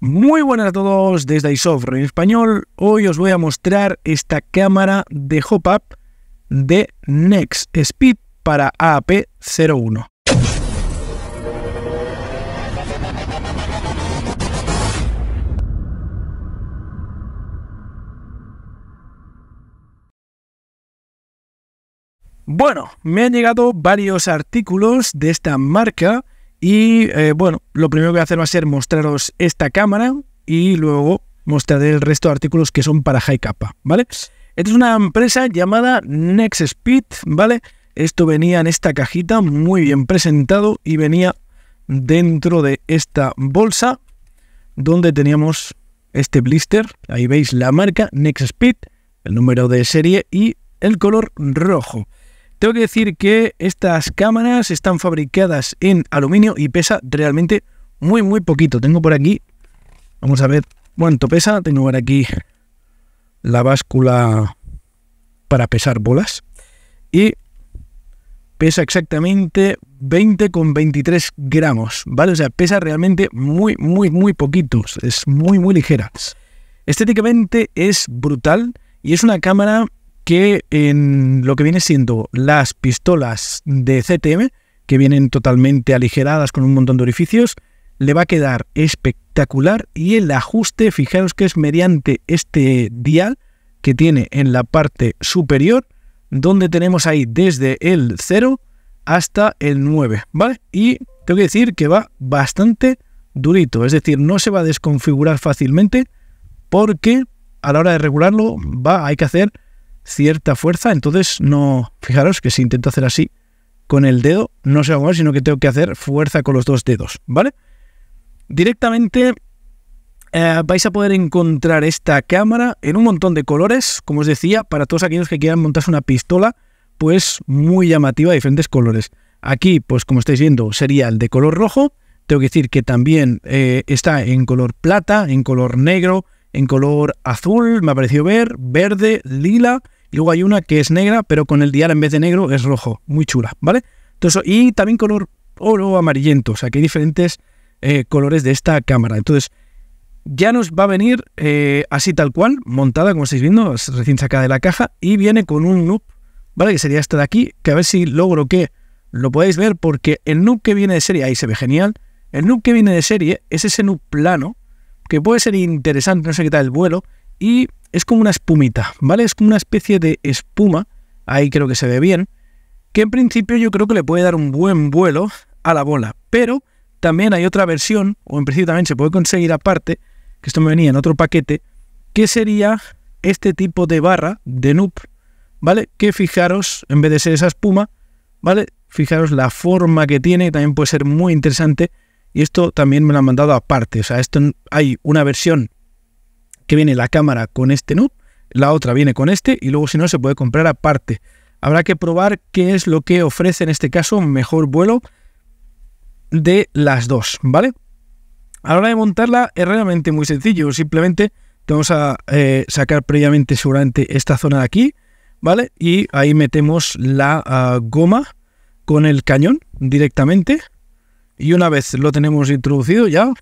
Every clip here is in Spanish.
Muy buenas a todos desde iSoftware en español. Hoy os voy a mostrar esta cámara de hop-up de Next Speed para AAP01. Bueno, me han llegado varios artículos de esta marca y eh, bueno, lo primero que voy a hacer va a ser mostraros esta cámara y luego mostraré el resto de artículos que son para high ¿vale? Esta es una empresa llamada Next Speed, ¿vale? Esto venía en esta cajita, muy bien presentado y venía dentro de esta bolsa donde teníamos este blister. Ahí veis la marca Next Speed, el número de serie y el color rojo. Tengo que decir que estas cámaras están fabricadas en aluminio y pesa realmente muy, muy poquito. Tengo por aquí, vamos a ver cuánto pesa. Tengo por aquí la báscula para pesar bolas y pesa exactamente 20,23 gramos, ¿vale? O sea, pesa realmente muy, muy, muy poquito, Es muy, muy ligera. Estéticamente es brutal y es una cámara que en lo que viene siendo las pistolas de CTM, que vienen totalmente aligeradas con un montón de orificios, le va a quedar espectacular y el ajuste, fijaros que es mediante este dial que tiene en la parte superior, donde tenemos ahí desde el 0 hasta el 9, ¿vale? Y tengo que decir que va bastante durito, es decir, no se va a desconfigurar fácilmente porque a la hora de regularlo va, hay que hacer cierta fuerza, entonces no, fijaros que si intento hacer así con el dedo, no se va a mover, sino que tengo que hacer fuerza con los dos dedos, ¿vale? Directamente eh, vais a poder encontrar esta cámara en un montón de colores, como os decía, para todos aquellos que quieran montarse una pistola, pues muy llamativa, de diferentes colores. Aquí, pues como estáis viendo, sería el de color rojo. Tengo que decir que también eh, está en color plata, en color negro, en color azul, me ha parecido ver, verde, lila, y luego hay una que es negra, pero con el dial en vez de negro es rojo. Muy chula, ¿vale? Entonces, y también color oro amarillento. O sea, que hay diferentes eh, colores de esta cámara. Entonces, ya nos va a venir eh, así tal cual, montada, como estáis viendo, recién sacada de la caja. Y viene con un loop, ¿vale? Que sería este de aquí, que a ver si logro que lo podáis ver, porque el noob que viene de serie, ahí se ve genial. El noob que viene de serie es ese noob plano, que puede ser interesante, no sé qué tal el vuelo, y es como una espumita, ¿vale? Es como una especie de espuma, ahí creo que se ve bien, que en principio yo creo que le puede dar un buen vuelo a la bola, pero también hay otra versión, o en principio también se puede conseguir aparte, que esto me venía en otro paquete, que sería este tipo de barra de Noob, ¿vale? Que fijaros, en vez de ser esa espuma, ¿vale? Fijaros la forma que tiene, también puede ser muy interesante, y esto también me lo han mandado aparte, o sea, esto hay una versión que viene la cámara con este NUT, la otra viene con este y luego si no se puede comprar aparte. Habrá que probar qué es lo que ofrece en este caso mejor vuelo de las dos, ¿vale? A la hora de montarla es realmente muy sencillo, simplemente tenemos vamos a eh, sacar previamente seguramente esta zona de aquí, ¿vale? Y ahí metemos la ah, goma con el cañón directamente y una vez lo tenemos introducido ya,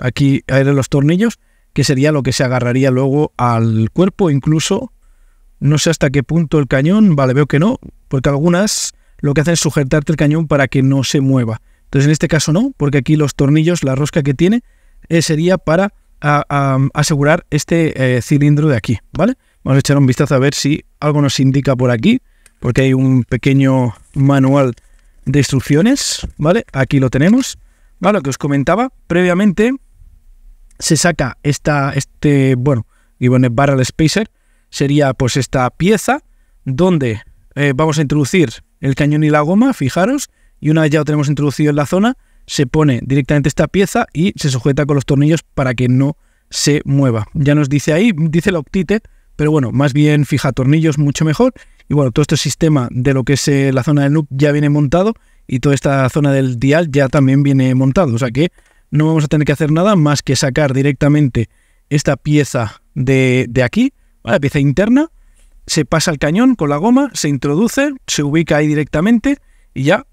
aquí hay los tornillos, que sería lo que se agarraría luego al cuerpo, incluso no sé hasta qué punto el cañón, vale, veo que no, porque algunas lo que hacen es sujetarte el cañón para que no se mueva. Entonces en este caso no, porque aquí los tornillos, la rosca que tiene, eh, sería para asegurar este eh, cilindro de aquí, ¿vale? Vamos a echar un vistazo a ver si algo nos indica por aquí, porque hay un pequeño manual de instrucciones, ¿vale? Aquí lo tenemos. Vale, lo que os comentaba previamente, se saca esta, este, bueno, el Barrel Spacer, sería pues esta pieza donde eh, vamos a introducir el cañón y la goma, fijaros, y una vez ya lo tenemos introducido en la zona, se pone directamente esta pieza y se sujeta con los tornillos para que no se mueva. Ya nos dice ahí, dice la Optite, pero bueno, más bien fija tornillos mucho mejor. Y bueno, todo este sistema de lo que es eh, la zona del loop ya viene montado y toda esta zona del dial ya también viene montado. O sea que no vamos a tener que hacer nada más que sacar directamente esta pieza de, aquí, la pieza interna, se pasa al cañón con la goma, se introduce, se ubica ahí directamente y ya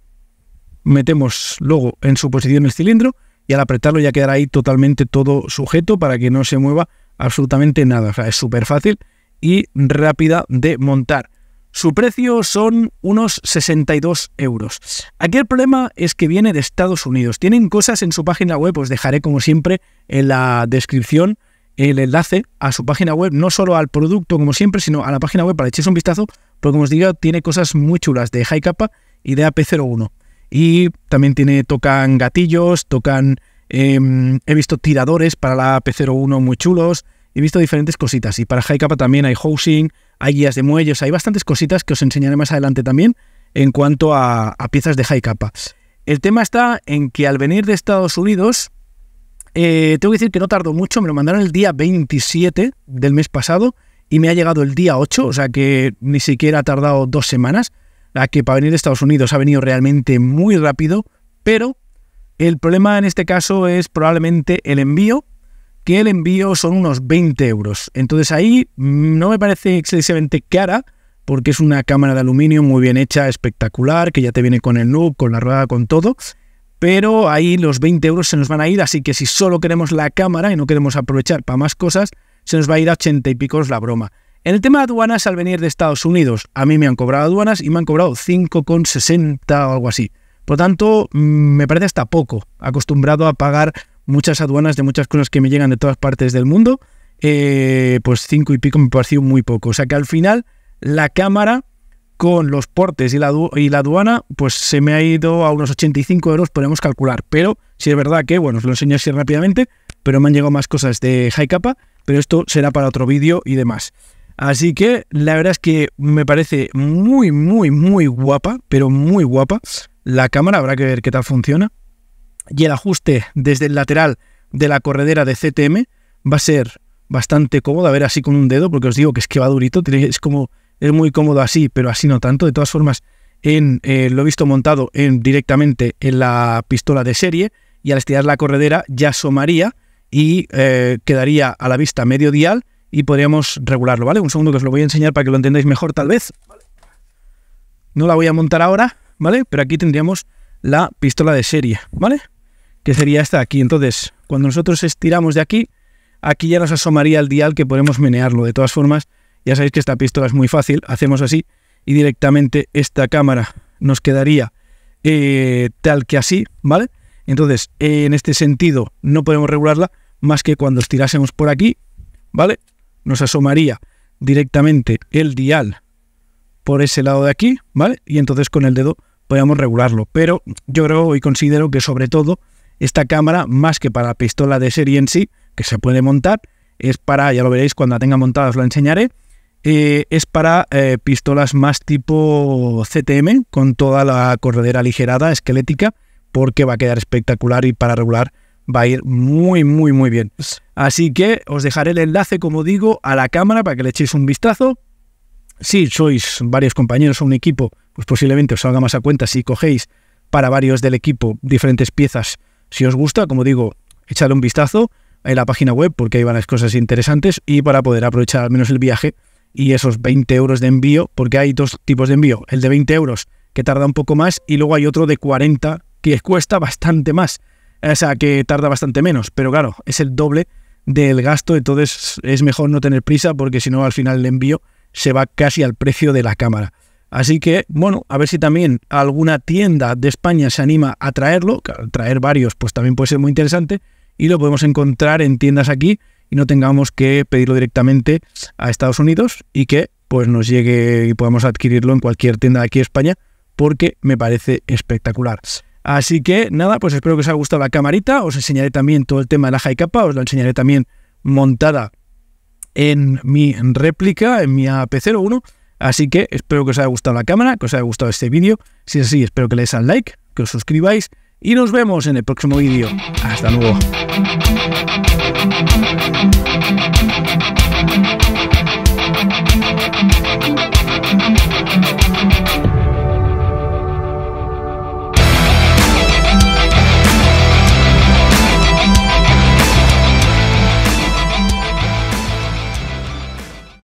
metemos luego en su posición el cilindro y al apretarlo ya quedará ahí totalmente todo sujeto para que no se mueva absolutamente nada. O sea, es súper fácil y rápida de montar. Su precio son unos 62 euros. Aquí el problema es que viene de Estados Unidos. Tienen cosas en su página web, os dejaré como siempre en la descripción el enlace a su página web, no solo al producto como siempre, sino a la página web para echarse un vistazo, porque como os digo, tiene cosas muy chulas de High Kappa y de AP01. Y también tiene, tocan gatillos, tocan, em, he visto tiradores para la AP01 muy chulos, he visto diferentes cositas. Y para High también hay housing, hay guías de muelles, hay bastantes cositas que os enseñaré más adelante también en cuanto a, piezas de High El tema está en que al venir de Estados Unidos, eh, tengo que decir que no tardó mucho, me lo mandaron el día 27 del mes pasado y me ha llegado el día 8, o sea que ni siquiera ha tardado dos semanas. La que para venir de Estados Unidos ha venido realmente muy rápido, pero el problema en este caso es probablemente el envío, que el envío son unos 20 euros. Entonces ahí mm, no me parece excesivamente cara, porque es una cámara de aluminio muy bien hecha, espectacular, que ya te viene con el noob, con la rueda, con todo. Pero ahí los 20 euros se nos van a ir, así que si solo queremos la cámara y no queremos aprovechar para más cosas, se nos va a ir a 80 y pico la broma. En el tema de aduanas, al venir de Estados Unidos, a mí me han cobrado aduanas y me han cobrado 5,60 o algo así. Por lo tanto, mm, me parece hasta poco, acostumbrado a pagar muchas aduanas de muchas cosas que me llegan de todas partes del mundo, eh, pues cinco y pico me pareció muy poco. O sea que al final la cámara con los portes y la, y la aduana, pues se me ha ido a unos 85 euros, podemos calcular. Pero si es verdad que, bueno, os lo enseño así rápidamente, pero me han llegado más cosas de high capa, pero esto será para otro vídeo y demás. Así que la verdad es que me parece muy, muy, muy guapa, pero muy guapa. La cámara habrá que ver qué tal funciona y el ajuste desde el lateral de la corredera de CTM va a ser bastante cómodo, a ver así con un dedo, porque os digo que es que va durito, es como es muy cómodo así, pero así no tanto. De todas formas, en, eh, lo he visto montado en, directamente en la pistola de serie y al estirar la corredera ya asomaría y eh, quedaría a la vista medio dial y podríamos regularlo, ¿vale? Un segundo que os lo voy a enseñar para que lo entendáis mejor tal vez. No la voy a montar ahora, ¿vale? Pero aquí tendríamos la pistola de serie, ¿vale? que sería esta aquí. Entonces, cuando nosotros estiramos de aquí, aquí ya nos asomaría el dial que podemos menearlo. De todas formas, ya sabéis que esta pistola es muy fácil, hacemos así y directamente esta cámara nos quedaría eh, tal que así, ¿vale? Entonces, en este sentido, no podemos regularla más que cuando estirásemos por aquí, ¿vale? Nos asomaría directamente el dial por ese lado de aquí, ¿vale? Y entonces con el dedo podríamos regularlo. Pero yo creo y considero que sobre todo esta cámara, más que para pistola de serie en sí, que se puede montar, es para, ya lo veréis cuando la tenga montada os la enseñaré, eh, es para eh, pistolas más tipo CTM, con toda la corredera aligerada, esquelética, porque va a quedar espectacular y para regular va a ir muy, muy, muy bien. Así que os dejaré el enlace, como digo, a la cámara para que le echéis un vistazo. Si sois varios compañeros o un equipo, pues posiblemente os salga más a cuenta si cogéis para varios del equipo diferentes piezas si os gusta, como digo, echadle un vistazo en la página web porque hay varias cosas interesantes y para poder aprovechar al menos el viaje y esos 20 euros de envío, porque hay dos tipos de envío, el de 20 euros que tarda un poco más y luego hay otro de 40 que cuesta bastante más, o sea, que tarda bastante menos, pero claro, es el doble del gasto, entonces es mejor no tener prisa porque si no al final el envío se va casi al precio de la cámara. Así que, bueno, a ver si también alguna tienda de España se anima a traerlo, al traer varios pues también puede ser muy interesante, y lo podemos encontrar en tiendas aquí y no tengamos que pedirlo directamente a Estados Unidos y que pues nos llegue y podamos adquirirlo en cualquier tienda de aquí de España, porque me parece espectacular. Así que nada, pues espero que os haya gustado la camarita, os enseñaré también todo el tema de la high capa, os lo enseñaré también montada en mi réplica, en mi AP01, Así que espero que os haya gustado la cámara, que os haya gustado este vídeo. Si es así, espero que le des al like, que os suscribáis y nos vemos en el próximo vídeo. Hasta luego.